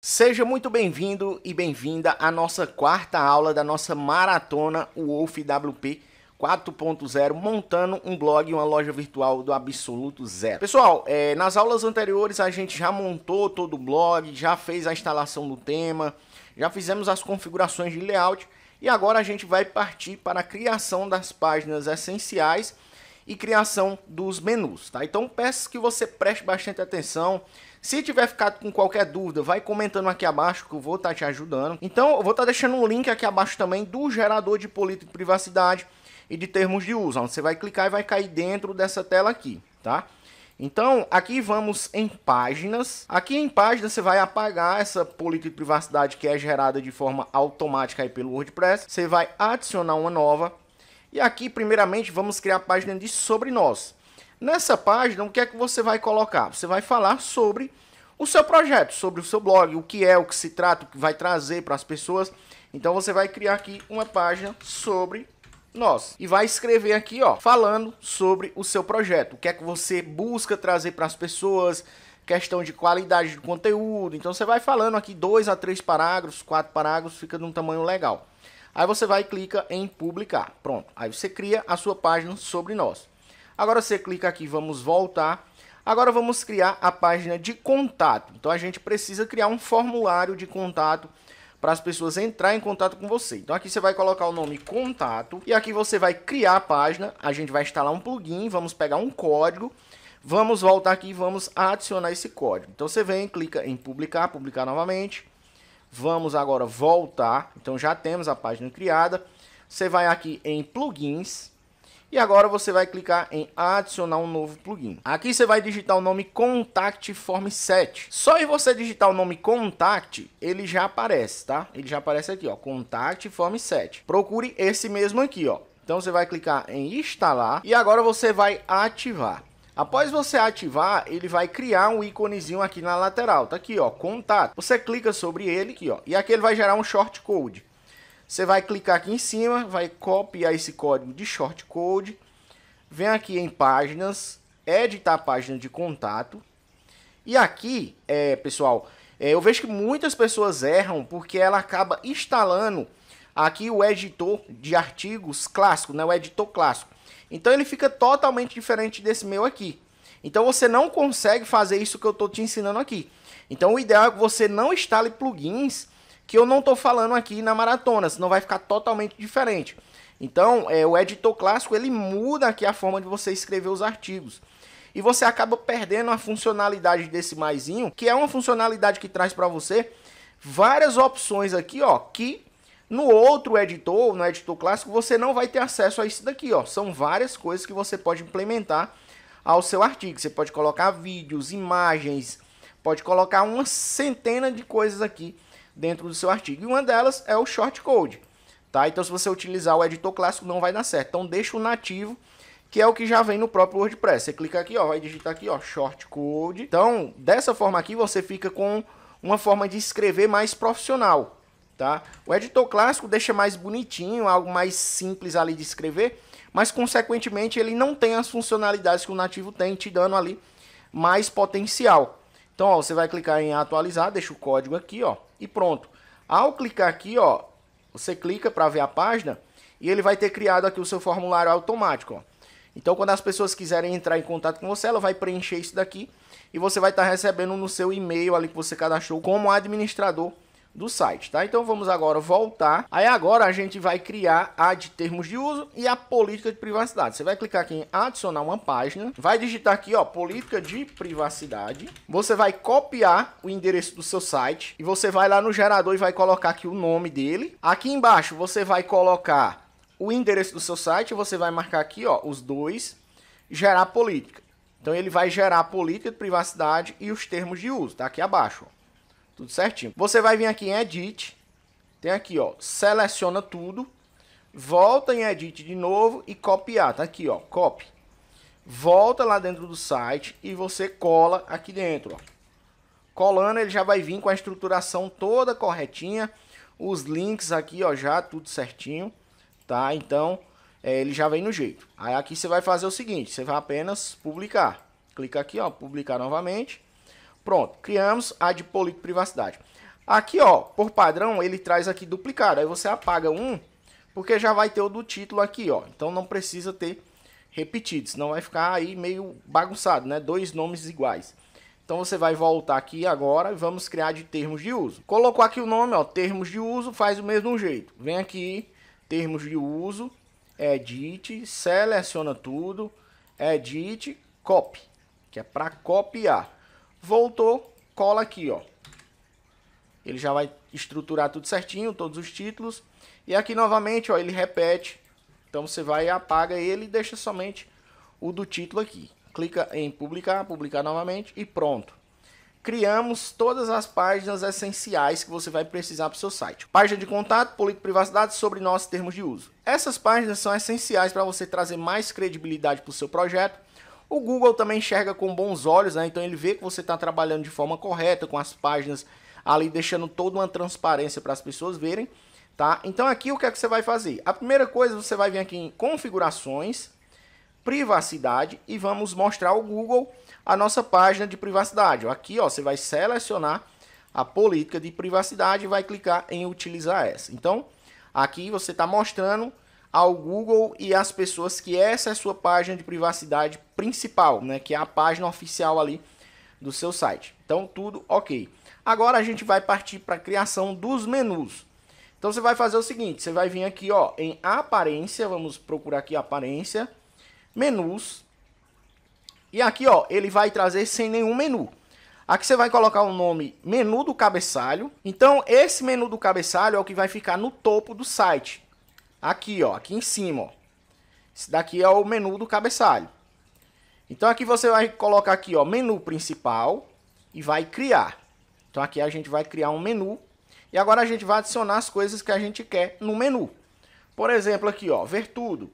Seja muito bem-vindo e bem-vinda à nossa quarta aula da nossa maratona Wolf WP 4.0, montando um blog e uma loja virtual do absoluto zero. Pessoal, é, nas aulas anteriores a gente já montou todo o blog, já fez a instalação do tema, já fizemos as configurações de layout e agora a gente vai partir para a criação das páginas essenciais e criação dos menus, tá? Então peço que você preste bastante atenção, se tiver ficado com qualquer dúvida, vai comentando aqui abaixo que eu vou estar tá te ajudando. Então, eu vou estar tá deixando um link aqui abaixo também do gerador de política de privacidade e de termos de uso, você vai clicar e vai cair dentro dessa tela aqui, tá? Então, aqui vamos em páginas. Aqui em páginas você vai apagar essa política de privacidade que é gerada de forma automática aí pelo WordPress. Você vai adicionar uma nova. E aqui, primeiramente, vamos criar a página de sobre nós. Nessa página, o que é que você vai colocar? Você vai falar sobre o seu projeto, sobre o seu blog, o que é, o que se trata, o que vai trazer para as pessoas. Então você vai criar aqui uma página sobre nós e vai escrever aqui, ó, falando sobre o seu projeto, o que é que você busca trazer para as pessoas, questão de qualidade de conteúdo. Então você vai falando aqui dois a três parágrafos, quatro parágrafos, fica num tamanho legal. Aí você vai e clica em publicar. Pronto. Aí você cria a sua página sobre nós. Agora você clica aqui, vamos voltar. Agora vamos criar a página de contato. Então a gente precisa criar um formulário de contato para as pessoas entrar em contato com você. Então aqui você vai colocar o nome contato e aqui você vai criar a página, a gente vai instalar um plugin, vamos pegar um código, vamos voltar aqui e vamos adicionar esse código. Então você vem, clica em publicar, publicar novamente. Vamos agora voltar. Então já temos a página criada. Você vai aqui em plugins, e agora você vai clicar em adicionar um novo plugin. Aqui você vai digitar o nome Contact Form 7. Só em você digitar o nome Contact, ele já aparece, tá? Ele já aparece aqui, ó, Contact Form 7. Procure esse mesmo aqui, ó. Então você vai clicar em instalar e agora você vai ativar. Após você ativar, ele vai criar um íconezinho aqui na lateral, tá aqui ó, contato. Você clica sobre ele aqui ó, e aqui ele vai gerar um shortcode. Você vai clicar aqui em cima, vai copiar esse código de shortcode, vem aqui em páginas, editar a página de contato. E aqui, é, pessoal, é, eu vejo que muitas pessoas erram porque ela acaba instalando aqui o editor de artigos clássico, né, o editor clássico. Então ele fica totalmente diferente desse meu aqui. Então você não consegue fazer isso que eu estou te ensinando aqui. Então o ideal é que você não instale plugins que eu não estou falando aqui na maratona, senão vai ficar totalmente diferente. Então, é, o editor clássico ele muda aqui a forma de você escrever os artigos. E você acaba perdendo a funcionalidade desse maisinho, que é uma funcionalidade que traz para você várias opções aqui, ó, que no outro editor, no editor clássico, você não vai ter acesso a isso daqui, ó. São várias coisas que você pode implementar ao seu artigo. Você pode colocar vídeos, imagens, pode colocar uma centena de coisas aqui dentro do seu artigo. E uma delas é o short code. Tá? Então, se você utilizar o editor clássico, não vai dar certo. Então, deixa o nativo, que é o que já vem no próprio WordPress. Você clica aqui, ó, vai digitar aqui, ó, short code. Então, dessa forma aqui, você fica com uma forma de escrever mais profissional. Tá? O editor clássico deixa mais bonitinho, algo mais simples ali de escrever, mas consequentemente ele não tem as funcionalidades que o nativo tem, te dando ali mais potencial. Então, ó, você vai clicar em atualizar, deixa o código aqui, ó, e pronto. Ao clicar aqui, ó, você clica para ver a página e ele vai ter criado aqui o seu formulário automático, ó. Então, quando as pessoas quiserem entrar em contato com você, ela vai preencher isso daqui e você vai estar tá recebendo no seu e-mail ali que você cadastrou como administrador do site, tá? Então vamos agora voltar. Aí agora a gente vai criar a de termos de uso e a política de privacidade. Você vai clicar aqui em adicionar uma página, vai digitar aqui, ó, política de privacidade. Você vai copiar o endereço do seu site e você vai lá no gerador e vai colocar aqui o nome dele. Aqui embaixo você vai colocar o endereço do seu site, você vai marcar aqui, ó, os dois, gerar política. Então ele vai gerar a política de privacidade e os termos de uso, tá aqui abaixo. Ó tudo certinho. Você vai vir aqui em Edit, tem aqui, ó, seleciona tudo, volta em Edit de novo e copiar, tá aqui, ó, copy. Volta lá dentro do site e você cola aqui dentro, ó. Colando ele já vai vir com a estruturação toda corretinha, os links aqui, ó, já tudo certinho, tá? Então, é, ele já vem no jeito. Aí aqui você vai fazer o seguinte, você vai apenas publicar. Clica aqui, ó, publicar novamente. Pronto, criamos a de privacidade Aqui, ó, por padrão, ele traz aqui duplicado. Aí você apaga um, porque já vai ter o do título aqui, ó. Então não precisa ter repetido, senão vai ficar aí meio bagunçado, né? Dois nomes iguais. Então você vai voltar aqui agora e vamos criar de termos de uso. Colocou aqui o nome, ó, termos de uso, faz o mesmo jeito. Vem aqui, termos de uso, edit, seleciona tudo, edit, copy, que é para copiar. Voltou, cola aqui, ó. Ele já vai estruturar tudo certinho, todos os títulos. E aqui novamente, ó, ele repete. Então você vai e apaga ele e deixa somente o do título aqui. Clica em publicar, publicar novamente e pronto. Criamos todas as páginas essenciais que você vai precisar para o seu site. Página de contato, política privacidade, sobre nossos termos de uso. Essas páginas são essenciais para você trazer mais credibilidade para o seu projeto o Google também enxerga com bons olhos, né? então ele vê que você está trabalhando de forma correta, com as páginas ali deixando toda uma transparência para as pessoas verem. Tá? Então aqui o que é que você vai fazer? A primeira coisa, você vai vir aqui em configurações, privacidade e vamos mostrar ao Google a nossa página de privacidade. Aqui ó, você vai selecionar a política de privacidade e vai clicar em utilizar essa. Então aqui você está mostrando ao Google e às pessoas que essa é a sua página de privacidade principal, né, que é a página oficial ali do seu site. Então tudo ok. Agora a gente vai partir para a criação dos menus. Então você vai fazer o seguinte, você vai vir aqui ó, em aparência, vamos procurar aqui aparência, menus. E aqui ó, ele vai trazer sem nenhum menu. Aqui você vai colocar o nome menu do cabeçalho. Então esse menu do cabeçalho é o que vai ficar no topo do site. Aqui, ó, aqui em cima, ó. Esse daqui é o menu do cabeçalho. Então aqui você vai colocar aqui, ó, menu principal e vai criar. Então aqui a gente vai criar um menu e agora a gente vai adicionar as coisas que a gente quer no menu. Por exemplo, aqui, ó, ver tudo.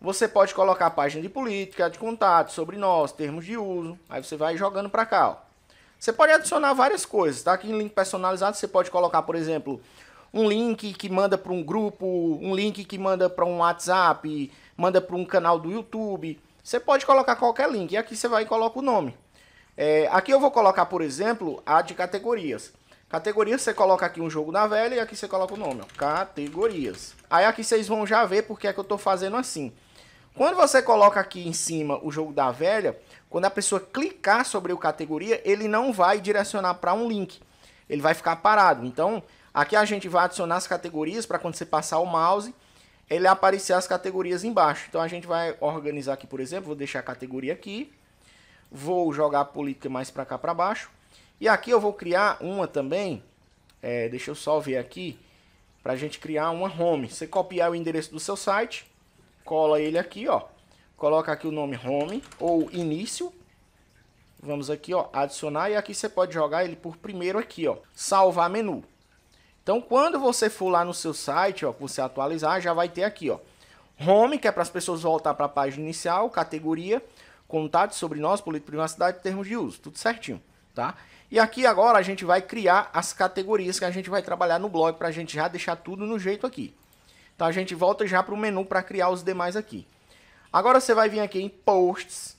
Você pode colocar a página de política, de contato, sobre nós, termos de uso. Aí você vai jogando para cá, ó. Você pode adicionar várias coisas, tá? Aqui em link personalizado você pode colocar, por exemplo, um link que manda para um grupo, um link que manda para um WhatsApp, manda para um canal do YouTube. Você pode colocar qualquer link. E aqui você vai e coloca o nome. É, aqui eu vou colocar, por exemplo, a de categorias. Categorias, você coloca aqui um jogo da velha e aqui você coloca o nome, ó, categorias. Aí aqui vocês vão já ver porque é que eu estou fazendo assim. Quando você coloca aqui em cima o jogo da velha, quando a pessoa clicar sobre o categoria, ele não vai direcionar para um link. Ele vai ficar parado. Então, Aqui a gente vai adicionar as categorias para quando você passar o mouse, ele aparecer as categorias embaixo. Então a gente vai organizar aqui, por exemplo, vou deixar a categoria aqui. Vou jogar a política mais para cá para baixo. E aqui eu vou criar uma também, é, deixa eu só ver aqui, para a gente criar uma home. Você copiar o endereço do seu site, cola ele aqui, ó. Coloca aqui o nome home ou início, Vamos aqui, ó, adicionar e aqui você pode jogar ele por primeiro aqui, ó, salvar menu. Então, quando você for lá no seu site, ó, você atualizar, já vai ter aqui, ó, home, que é para as pessoas voltar para a página inicial, categoria, contato sobre nós, política de privacidade, termos de uso, tudo certinho, tá? E aqui agora a gente vai criar as categorias que a gente vai trabalhar no blog para a gente já deixar tudo no jeito aqui. Então a gente volta já para o menu para criar os demais aqui. Agora você vai vir aqui em posts,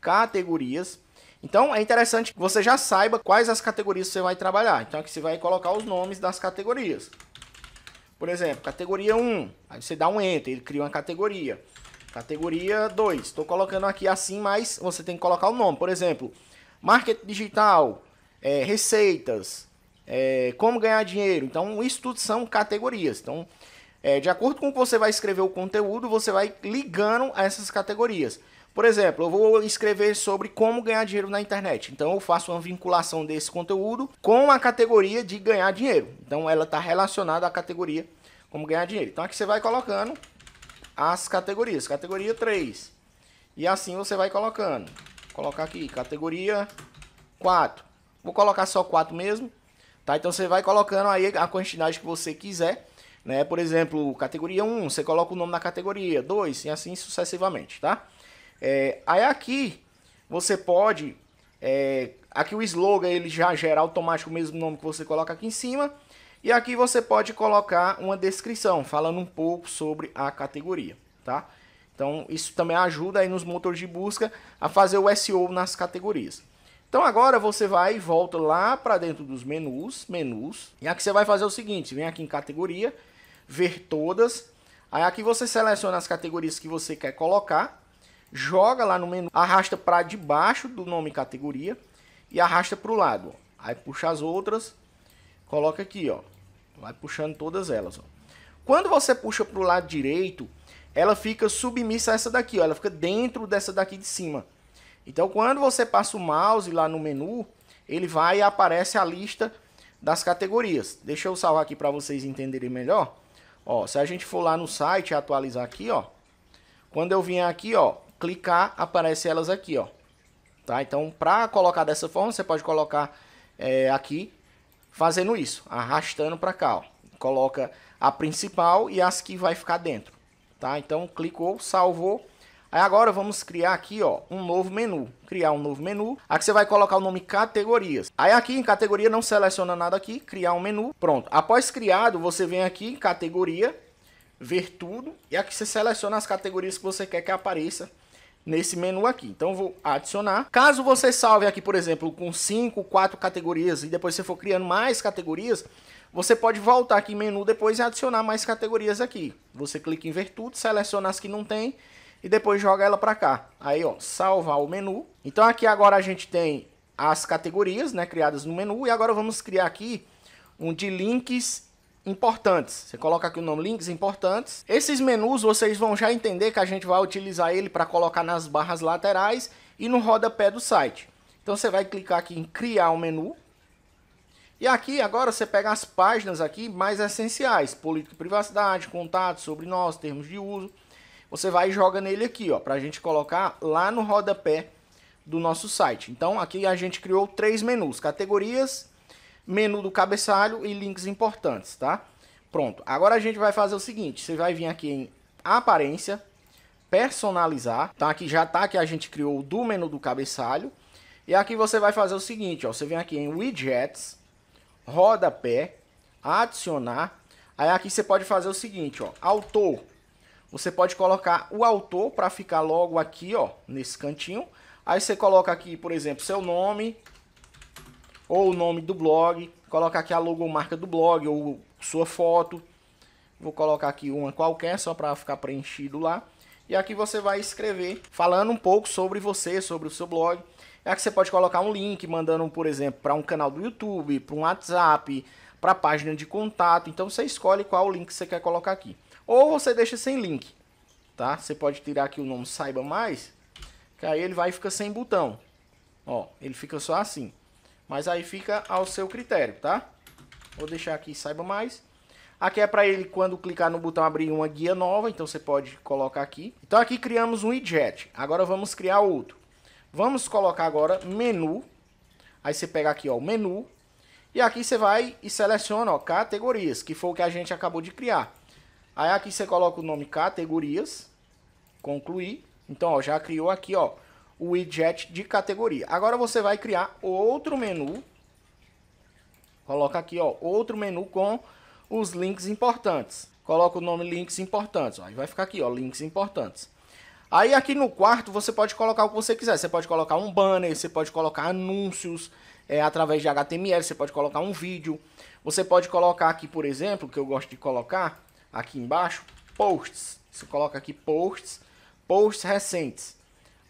categorias, então é interessante que você já saiba quais as categorias você vai trabalhar. Então aqui você vai colocar os nomes das categorias. Por exemplo, categoria 1. Aí você dá um enter, ele cria uma categoria. Categoria 2. Estou colocando aqui assim, mas você tem que colocar o nome. Por exemplo, marketing digital, é, receitas, é, como ganhar dinheiro. Então, isso tudo são categorias. Então, é, de acordo com o que você vai escrever o conteúdo, você vai ligando a essas categorias. Por exemplo, eu vou escrever sobre como ganhar dinheiro na internet. Então eu faço uma vinculação desse conteúdo com a categoria de ganhar dinheiro. Então ela está relacionada à categoria como ganhar dinheiro. Então aqui você vai colocando as categorias. Categoria 3. E assim você vai colocando. Vou colocar aqui, categoria 4. Vou colocar só 4 mesmo. Tá? Então você vai colocando aí a quantidade que você quiser. Né? Por exemplo, categoria 1, você coloca o nome da categoria, 2 e assim sucessivamente, tá? É, aí aqui você pode. É, aqui o slogan ele já gera automático o mesmo nome que você coloca aqui em cima. E aqui você pode colocar uma descrição falando um pouco sobre a categoria, tá? Então isso também ajuda aí nos motores de busca a fazer o SEO nas categorias. Então agora você vai e volta lá para dentro dos menus, menus. E aqui você vai fazer o seguinte, vem aqui em categoria, ver todas. Aí aqui você seleciona as categorias que você quer colocar joga lá no menu, arrasta para debaixo do nome categoria e arrasta para o lado. Ó. Aí puxa as outras, coloca aqui, ó. Vai puxando todas elas, ó. Quando você puxa para o lado direito, ela fica submissa a essa daqui, ó. Ela fica dentro dessa daqui de cima. Então, quando você passa o mouse lá no menu, ele vai e aparece a lista das categorias. Deixa eu salvar aqui para vocês entenderem melhor. Ó, se a gente for lá no site atualizar aqui, ó. Quando eu vim aqui, ó, clicar, aparece elas aqui, ó. Tá? Então, para colocar dessa forma, você pode colocar é, aqui, fazendo isso, arrastando para cá, ó. Coloca a principal e as que vai ficar dentro, tá? Então, clicou, salvou. Aí agora vamos criar aqui, ó, um novo menu. Criar um novo menu. Aqui você vai colocar o nome categorias. Aí aqui em categoria não seleciona nada aqui, criar um menu. Pronto. Após criado, você vem aqui em categoria, ver tudo e aqui você seleciona as categorias que você quer que apareça nesse menu aqui. Então vou adicionar. Caso você salve aqui, por exemplo, com 5, 4 categorias e depois você for criando mais categorias, você pode voltar aqui em menu depois e adicionar mais categorias aqui. Você clica em ver tudo, seleciona as que não tem e depois joga ela para cá. Aí, ó, salvar o menu. Então aqui agora a gente tem as categorias, né, criadas no menu e agora vamos criar aqui um de links importantes. Você coloca aqui o nome links importantes. Esses menus vocês vão já entender que a gente vai utilizar ele para colocar nas barras laterais e no rodapé do site. Então você vai clicar aqui em criar um menu. E aqui agora você pega as páginas aqui mais essenciais, política e privacidade, contato, sobre nós, termos de uso. Você vai e joga nele aqui, ó, para a gente colocar lá no rodapé do nosso site. Então aqui a gente criou três menus, categorias, menu do cabeçalho e links importantes, tá? Pronto. Agora a gente vai fazer o seguinte, você vai vir aqui em aparência, personalizar, tá? Aqui já tá que a gente criou do menu do cabeçalho. E aqui você vai fazer o seguinte, ó, você vem aqui em widgets, rodapé, adicionar. Aí aqui você pode fazer o seguinte, ó, autor. Você pode colocar o autor para ficar logo aqui, ó, nesse cantinho. Aí você coloca aqui, por exemplo, seu nome, ou o nome do blog, coloca aqui a logomarca do blog ou sua foto. Vou colocar aqui uma qualquer só para ficar preenchido lá. E aqui você vai escrever falando um pouco sobre você, sobre o seu blog. Aqui você pode colocar um link mandando, por exemplo, para um canal do YouTube, para um WhatsApp, para página de contato. Então você escolhe qual link você quer colocar aqui. Ou você deixa sem link, tá? Você pode tirar aqui o nome Saiba Mais, que aí ele vai ficar sem botão. Ó, ele fica só assim. Mas aí fica ao seu critério, tá? Vou deixar aqui, saiba mais. Aqui é para ele, quando clicar no botão, abrir uma guia nova. Então você pode colocar aqui. Então aqui criamos um widget. Agora vamos criar outro. Vamos colocar agora menu. Aí você pega aqui, ó, o menu. E aqui você vai e seleciona, ó, categorias, que foi o que a gente acabou de criar. Aí aqui você coloca o nome categorias. Concluir. Então, ó, já criou aqui, ó, o widget de categoria. Agora você vai criar outro menu. Coloca aqui, ó, outro menu com os links importantes. Coloca o nome links importantes, ó, aí vai ficar aqui, ó, links importantes. Aí aqui no quarto você pode colocar o que você quiser. Você pode colocar um banner, você pode colocar anúncios é, através de HTML, você pode colocar um vídeo. Você pode colocar aqui, por exemplo, que eu gosto de colocar aqui embaixo, posts. Você coloca aqui posts, posts recentes.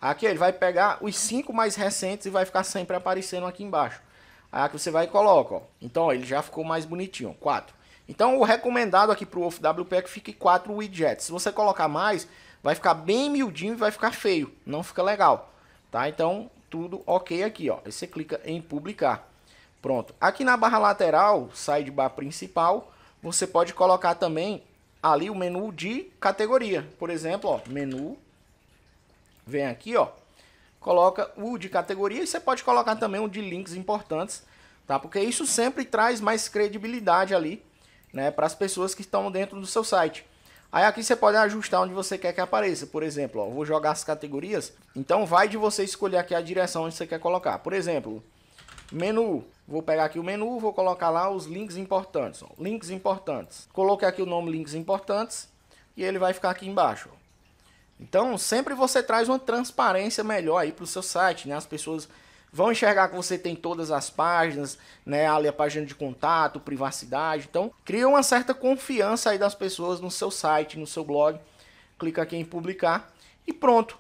Aqui ele vai pegar os cinco mais recentes e vai ficar sempre aparecendo aqui embaixo. Aí aqui você vai e coloca, ó. Então, ó, ele já ficou mais bonitinho, quatro. Então, o recomendado aqui para o é que fique quatro widgets. Se você colocar mais, vai ficar bem miudinho e vai ficar feio. Não fica legal, tá? Então, tudo ok aqui, ó. Aí você clica em publicar. Pronto. Aqui na barra lateral, sidebar principal, você pode colocar também ali o menu de categoria. Por exemplo, ó, menu vem aqui, ó, coloca o de categoria e você pode colocar também o de links importantes, tá? Porque isso sempre traz mais credibilidade ali, né, para as pessoas que estão dentro do seu site. Aí aqui você pode ajustar onde você quer que apareça. Por exemplo, ó, vou jogar as categorias. Então vai de você escolher aqui a direção onde você quer colocar. Por exemplo, menu. Vou pegar aqui o menu, vou colocar lá os links importantes. Ó, links importantes. Coloquei aqui o nome links importantes e ele vai ficar aqui embaixo. Ó. Então, sempre você traz uma transparência melhor aí para o seu site, né? As pessoas vão enxergar que você tem todas as páginas, né? Ali a página de contato, privacidade. Então, cria uma certa confiança aí das pessoas no seu site, no seu blog. Clica aqui em publicar e pronto.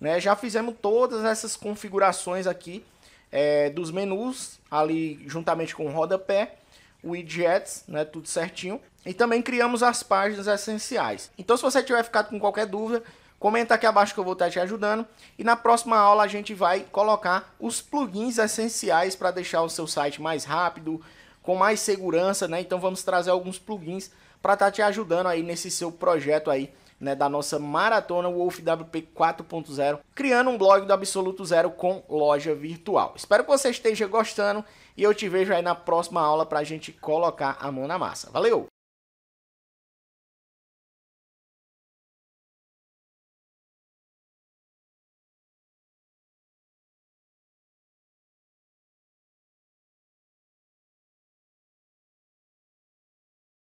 Né? Já fizemos todas essas configurações aqui é, dos menus, ali juntamente com o rodapé widgets, né, tudo certinho. E também criamos as páginas essenciais. Então, se você tiver ficado com qualquer dúvida, Comenta aqui abaixo que eu vou estar te ajudando. E na próxima aula a gente vai colocar os plugins essenciais para deixar o seu site mais rápido, com mais segurança, né? Então vamos trazer alguns plugins para estar tá te ajudando aí nesse seu projeto aí, né? Da nossa maratona WolfWP 4.0, criando um blog do Absoluto Zero com loja virtual. Espero que você esteja gostando e eu te vejo aí na próxima aula para a gente colocar a mão na massa. Valeu!